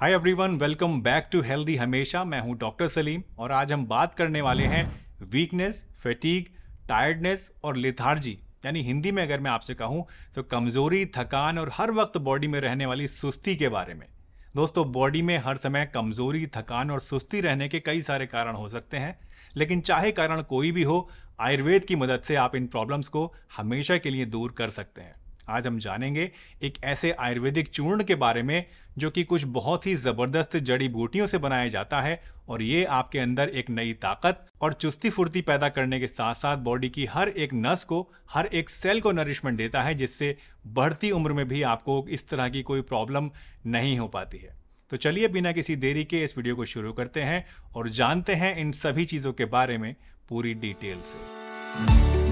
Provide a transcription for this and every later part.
hi everyone welcome back to healthy हमेशा मैं हूं डॉक्टर सलीम और आज हम बात करने वाले हैं वीकनेस फटीग टायर्डनेस और लिथार्जी यानी हिंदी में अगर मैं आपसे कहूं तो कमज़ोरी थकान और हर वक्त बॉडी में रहने वाली सुस्ती के बारे में दोस्तों बॉडी में हर समय कमज़ोरी थकान और सुस्ती रहने के कई सारे कारण हो सकते हैं लेकिन चाहे कारण कोई भी हो आयुर्वेद की मदद से आप इन प्रॉब्लम्स को हमेशा के लिए दूर कर सकते हैं आज हम जानेंगे एक ऐसे आयुर्वेदिक चूर्ण के बारे में जो कि कुछ बहुत ही ज़बरदस्त जड़ी बूटियों से बनाया जाता है और ये आपके अंदर एक नई ताकत और चुस्ती फुर्ती पैदा करने के साथ साथ बॉडी की हर एक नस को हर एक सेल को नरिशमेंट देता है जिससे बढ़ती उम्र में भी आपको इस तरह की कोई प्रॉब्लम नहीं हो पाती है तो चलिए बिना किसी देरी के इस वीडियो को शुरू करते हैं और जानते हैं इन सभी चीज़ों के बारे में पूरी डिटेल से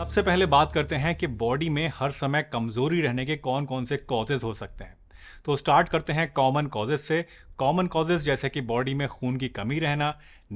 सबसे पहले बात करते हैं कि बॉडी में हर समय कमजोरी रहने के कौन कौन से कॉजेज हो सकते हैं तो स्टार्ट करते हैं कॉमन कॉजेज से कॉमन कॉजेज जैसे कि बॉडी में खून की कमी रहना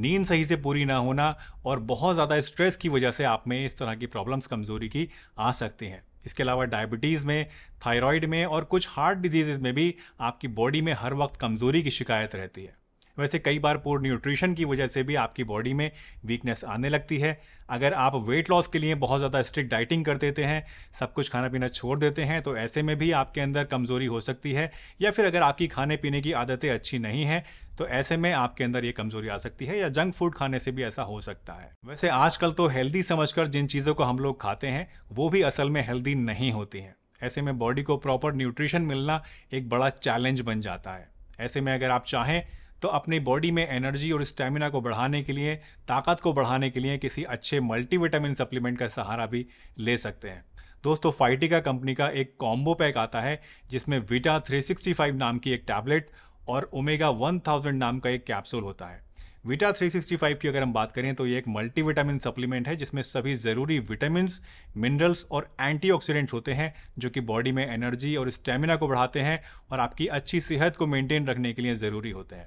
नींद सही से पूरी ना होना और बहुत ज़्यादा स्ट्रेस की वजह से आप में इस तरह की प्रॉब्लम्स कमज़ोरी की आ सकती हैं इसके अलावा डायबिटीज़ में थायराइड में और कुछ हार्ट डिजीज़ में भी आपकी बॉडी में हर वक्त कमज़ोरी की शिकायत रहती है वैसे कई बार पोर न्यूट्रिशन की वजह से भी आपकी बॉडी में वीकनेस आने लगती है अगर आप वेट लॉस के लिए बहुत ज़्यादा स्ट्रिक्ट डाइटिंग कर देते हैं सब कुछ खाना पीना छोड़ देते हैं तो ऐसे में भी आपके अंदर कमज़ोरी हो सकती है या फिर अगर आपकी खाने पीने की आदतें अच्छी नहीं हैं तो ऐसे में आपके अंदर ये कमजोरी आ सकती है या जंक फूड खाने से भी ऐसा हो सकता है वैसे आजकल तो हेल्दी समझकर जिन चीज़ों को हम लोग खाते हैं वो भी असल में हेल्दी नहीं होती हैं ऐसे में बॉडी को प्रॉपर न्यूट्रिशन मिलना एक बड़ा चैलेंज बन जाता है ऐसे में अगर आप चाहें तो अपनी बॉडी में एनर्जी और स्टेमिना को बढ़ाने के लिए ताकत को बढ़ाने के लिए किसी अच्छे मल्टीविटामिन सप्लीमेंट का सहारा भी ले सकते हैं दोस्तों फाइटिका कंपनी का एक कॉम्बो पैक आता है जिसमें विटा 365 नाम की एक टैबलेट और ओमेगा 1000 नाम का एक कैप्सूल होता है विटा 365 की अगर हम बात करें तो ये एक मल्टीविटामिन सप्लीमेंट है जिसमें सभी ज़रूरी विटामिन मिनरल्स और एंटीऑक्सीडेंट्स होते हैं जो कि बॉडी में एनर्जी और स्टेमिना को बढ़ाते हैं और आपकी अच्छी सेहत को मेंटेन रखने के लिए ज़रूरी होते हैं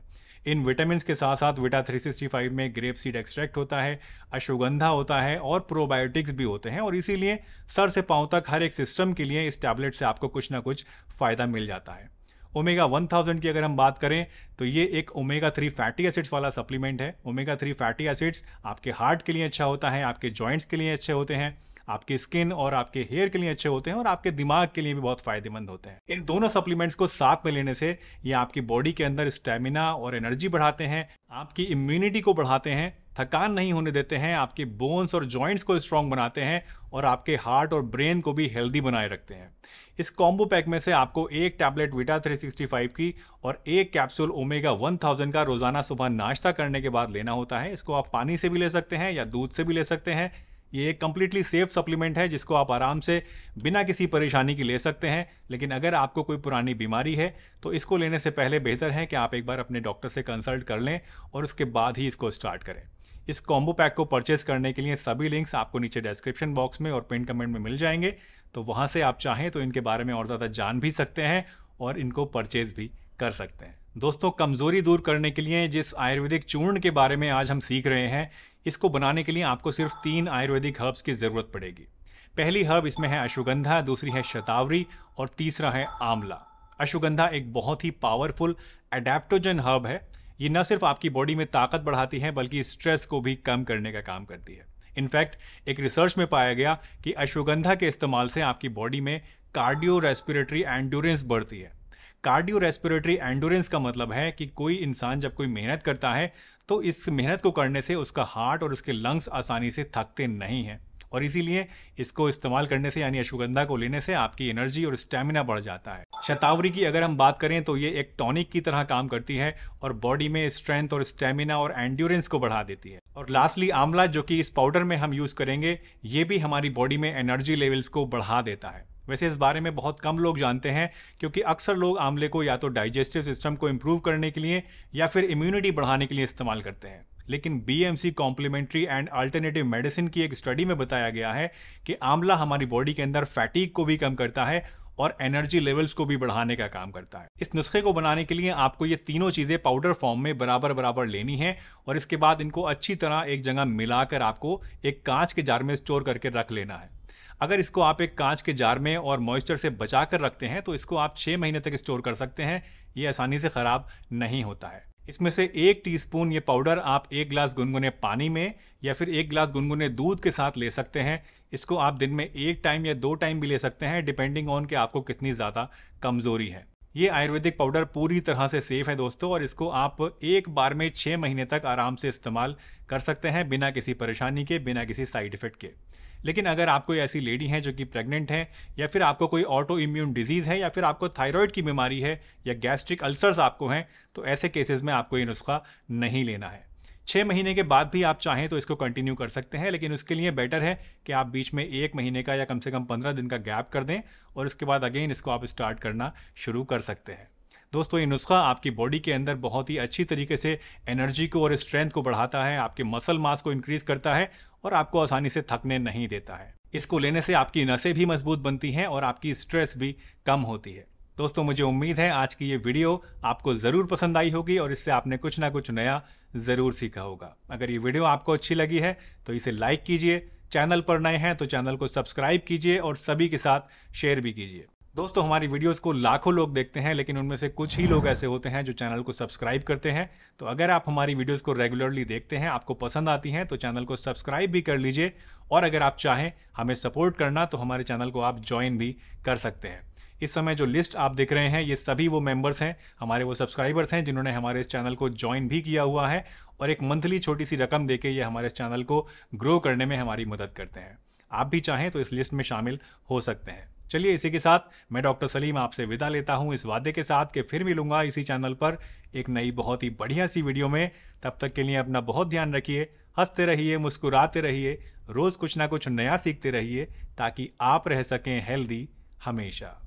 इन विटामिन के साथ साथ विटा 365 में ग्रेप सीड एक्सट्रैक्ट होता है अश्वगंधा होता है और प्रोबायोटिक्स भी होते हैं और इसीलिए सर से पाँव तक हर एक सिस्टम के लिए इस टैबलेट से आपको कुछ ना कुछ फ़ायदा मिल जाता है ओमेगा 1000 की अगर हम बात करें तो ये एक ओमेगा 3 फैटी एसिड्स वाला सप्लीमेंट है ओमेगा 3 फैटी एसिड्स आपके हार्ट के लिए अच्छा होता है आपके जॉइंट्स के लिए अच्छे होते हैं आपके स्किन और आपके हेयर के लिए अच्छे होते हैं और आपके दिमाग के लिए भी बहुत फायदेमंद होते हैं इन दोनों सप्लीमेंट्स को साथ में लेने से ये आपकी बॉडी के अंदर स्टेमिना और एनर्जी बढ़ाते हैं आपकी इम्यूनिटी को बढ़ाते हैं थकान नहीं होने देते हैं आपके बोन्स और जॉइंट्स को स्ट्रॉन्ग बनाते हैं और आपके हार्ट और ब्रेन को भी हेल्दी बनाए रखते हैं इस कॉम्बो पैक में से आपको एक टैबलेट विटा 365 की और एक कैप्सूल ओमेगा 1000 का रोजाना सुबह नाश्ता करने के बाद लेना होता है इसको आप पानी से भी ले सकते हैं या दूध से भी ले सकते हैं ये एक कम्प्लीटली सेफ सप्लीमेंट है जिसको आप आराम से बिना किसी परेशानी के ले सकते हैं लेकिन अगर आपको कोई पुरानी बीमारी है तो इसको लेने से पहले बेहतर है कि आप एक बार अपने डॉक्टर से कंसल्ट कर लें और उसके बाद ही इसको स्टार्ट करें इस कॉम्बो पैक को परचेस करने के लिए सभी लिंक्स आपको नीचे डिस्क्रिप्शन बॉक्स में और पिन कमेंट में मिल जाएंगे तो वहाँ से आप चाहें तो इनके बारे में और ज़्यादा जान भी सकते हैं और इनको परचेज भी कर सकते हैं दोस्तों कमज़ोरी दूर करने के लिए जिस आयुर्वेदिक चूर्ण के बारे में आज हम सीख रहे हैं इसको बनाने के लिए आपको सिर्फ तीन आयुर्वेदिक हर्ब्स की ज़रूरत पड़ेगी पहली हर्ब इसमें है अश्वगंधा दूसरी है शतावरी और तीसरा है आंवला अश्वगंधा एक बहुत ही पावरफुल एडेप्टोजन हर्ब है ये न सिर्फ आपकी बॉडी में ताकत बढ़ाती है बल्कि स्ट्रेस को भी कम करने का काम करती है इनफैक्ट एक रिसर्च में पाया गया कि अश्वगंधा के इस्तेमाल से आपकी बॉडी में कार्डियो रेस्पिरेटरी एंडोरेंस बढ़ती है कार्डियो रेस्पिरेटरी एंडोरेंस का मतलब है कि कोई इंसान जब कोई मेहनत करता है तो इस मेहनत को करने से उसका हार्ट और उसके लंग्स आसानी से थकते नहीं हैं और इसीलिए इसको इस्तेमाल करने से यानी अश्वगंधा को लेने से आपकी एनर्जी और स्टेमिना बढ़ जाता है शतावरी की अगर हम बात करें तो ये एक टॉनिक की तरह काम करती है और बॉडी में स्ट्रेंथ और स्टेमिना और एंड्योरेंस को बढ़ा देती है और लास्टली आंवला जो कि इस पाउडर में हम यूज़ करेंगे ये भी हमारी बॉडी में एनर्जी लेवल्स को बढ़ा देता है वैसे इस बारे में बहुत कम लोग जानते हैं क्योंकि अक्सर लोग आंवले को या तो डाइजेस्टिव सिस्टम को इम्प्रूव करने के लिए या फिर इम्यूनिटी बढ़ाने के लिए इस्तेमाल करते हैं लेकिन B M C complementary and alternative medicine की एक स्टडी में बताया गया है कि आंवला हमारी बॉडी के अंदर फैटीक को भी कम करता है और एनर्जी लेवल्स को भी बढ़ाने का काम करता है इस नुस्खे को बनाने के लिए आपको ये तीनों चीज़ें पाउडर फॉर्म में बराबर बराबर लेनी है और इसके बाद इनको अच्छी तरह एक जगह मिलाकर आपको एक कांच के जार में स्टोर करके रख लेना है अगर इसको आप एक कांच के जार में और मॉइस्चर से बचा कर रखते हैं तो इसको आप छः महीने तक स्टोर कर सकते हैं ये आसानी से ख़राब नहीं होता है इसमें से एक टीस्पून ये पाउडर आप एक गिलास गुनगुने पानी में या फिर एक गिलास गुनगुने दूध के साथ ले सकते हैं इसको आप दिन में एक टाइम या दो टाइम भी ले सकते हैं डिपेंडिंग ऑन कि आपको कितनी ज़्यादा कमज़ोरी है ये आयुर्वेदिक पाउडर पूरी तरह से सेफ है दोस्तों और इसको आप एक बार में छः महीने तक आराम से इस्तेमाल कर सकते हैं बिना किसी परेशानी के बिना किसी साइड इफ़ेक्ट के लेकिन अगर आप कोई ऐसी लेडी हैं जो कि प्रेग्नेंट हैं या फिर आपको कोई ऑटो इम्यून डिजीज़ है या फिर आपको थायराइड की बीमारी है या गैस्ट्रिक अल्सर्स आपको हैं तो ऐसे केसेस में आपको ये नुस्खा नहीं लेना है छः महीने के बाद भी आप चाहें तो इसको कंटिन्यू कर सकते हैं लेकिन उसके लिए बेटर है कि आप बीच में एक महीने का या कम से कम पंद्रह दिन का गैप कर दें और उसके बाद अगेन इसको आप स्टार्ट करना शुरू कर सकते हैं दोस्तों ये नुस्खा आपकी बॉडी के अंदर बहुत ही अच्छी तरीके से एनर्जी को और स्ट्रेंथ को बढ़ाता है आपके मसल मास को इंक्रीज करता है और आपको आसानी से थकने नहीं देता है इसको लेने से आपकी नसें भी मजबूत बनती हैं और आपकी स्ट्रेस भी कम होती है दोस्तों मुझे उम्मीद है आज की ये वीडियो आपको ज़रूर पसंद आई होगी और इससे आपने कुछ ना कुछ नया ज़रूर सीखा होगा अगर ये वीडियो आपको अच्छी लगी है तो इसे लाइक कीजिए चैनल पर नए हैं तो चैनल को सब्सक्राइब कीजिए और सभी के साथ शेयर भी कीजिए दोस्तों हमारी वीडियोस को लाखों लोग देखते हैं लेकिन उनमें से कुछ ही लोग ऐसे होते हैं जो चैनल को सब्सक्राइब करते हैं तो अगर आप हमारी वीडियोस को रेगुलरली देखते हैं आपको पसंद आती हैं तो चैनल को सब्सक्राइब भी कर लीजिए और अगर आप चाहें हमें सपोर्ट करना तो हमारे चैनल को आप ज्वाइन भी कर सकते हैं इस समय जो लिस्ट आप देख रहे हैं ये सभी वो मेंबर्स हैं हमारे वो सब्सक्राइबर्स हैं जिन्होंने हमारे इस चैनल को ज्वाइन भी किया हुआ है और एक मंथली छोटी सी रकम देके ये हमारे इस चैनल को ग्रो करने में हमारी मदद करते हैं आप भी चाहें तो इस लिस्ट में शामिल हो सकते हैं चलिए इसी के साथ मैं डॉक्टर सलीम आपसे विदा लेता हूँ इस वादे के साथ कि फिर मिलूंगा इसी चैनल पर एक नई बहुत ही बढ़िया सी वीडियो में तब तक के लिए अपना बहुत ध्यान रखिए हंसते रहिए मुस्कुराते रहिए रोज़ कुछ ना कुछ नया सीखते रहिए ताकि आप रह सकें हेल्दी हमेशा